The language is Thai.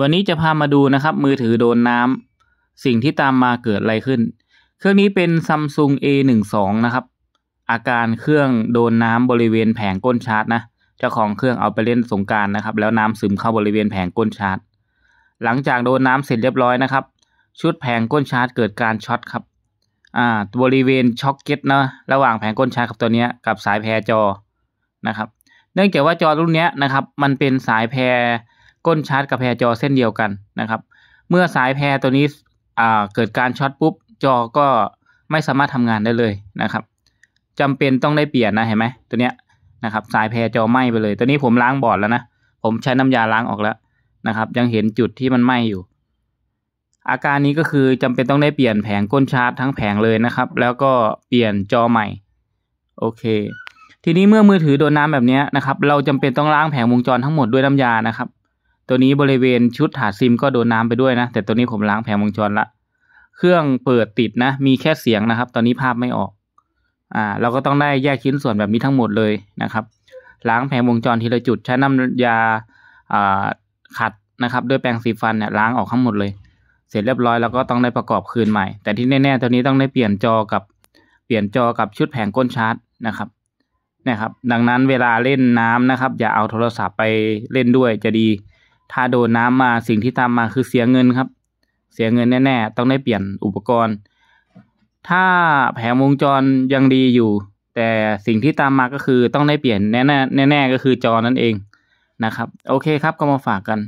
วันนี้จะพามาดูนะครับ มือถือโดนน้ำสิ่งที่ตามมาเกิดอะไรขึ้น เครื่องนี้เป็นซ a m s u n g A12 นะครับอาการเครื่องโดนน้ำบริเวณแผงก้นชาร์จนะเจ้าของเครื่องเอาไปเล่นสงการนะครับ แล้วน้ำซึมเข้าบริเวณแผงก้นชาร์จ หลังจากโดนน้ำเสร็จเรียบร้อยนะครับชุดแผงก้นชาร์จ เกิดการช็อตครับอ่าบริเวณช็อกเก็ตนะระหว่างแผงก้นชาร์จกับตัวนี้กับสายแพรจอนะครับ เนื่องจากว่าจอรุ่นนี้นะครับ มันเป็นสายแพรก้นชาร์จกับแพรจอเส้นเดียวกันนะครับ เมื่อสายแพรตัวนี้เกิดการช็อตปุ๊บ จอก็ไม่สามารถทำงานได้เลยนะครับ จำเป็นต้องได้เปลี่ยนนะเห็นไหมตัวเนี้ยนะครับ สายแพรจอไหม้ไปเลยตัวนี้ผมล้างบอร์ดแล้วนะผมใช้น้ำยาล้างออกแล้วนะครับ ยังเห็นจุดที่มันไหม้อยู่ อาการนี้ก็คือจำเป็นต้องได้เปลี่ยนแผงก้นชาร์จทั้งแผงเลยนะครับ แล้วก็เปลี่ยนจอใหม่ โอเค ทีนี้เมื่อมือถือโดนน้าแบบนี้นะครับ เราจำเป็นต้องล้างแผงวงจรทั้งหมดด้วยน้ำยานะครับตัวนี้บริเวณชุดหาซิม ก็โดนน้าไปด้วยนะแต่ตัวนี้ผมล้างแผงวงจรละเครื่องเปิดติดนะ มีแค่เสียงนะครับ ตอนนี้ภาพไม่ออก อ่าเราก็ต้องได้แยกชิ้นส่วนแบบนี้ทั้งหมดเลยนะครับล้างแผงวงจรทีละจุดใช้น้ำยาอ่าขัดนะครับด้วยแปรงสีฟันเนี่ยล้างออกทั้งหมดเลย เสร็จเรียบร้อยแล้วก็ต้องได้ประกอบคืนใหม่แต่ที่แน่ ๆตัวนี้ต้องได้เปลี่ยนจอกับเปลี่ยนจอกับชุดแผงก้นชาร์จนะครับนะครับ ดังนั้นเวลาเล่นน้ำนะครับ อย่าเอาโทรศัพท์ไปเล่นด้วยจะดีถ้าโดนน้ามาสิ่งที่ตามมาคือเสียเงินครับ เสียเงินแน่ๆต้องได้เปลี่ยนอุปกรณ์ ถ้าแผงวงจรยังดีอยู่ แต่สิ่งที่ตามมาก็คือต้องได้เปลี่ยนแน่ๆแน่ๆก็คือจอนั่นเองนะครับ โอเคครับก็มาฝากกัน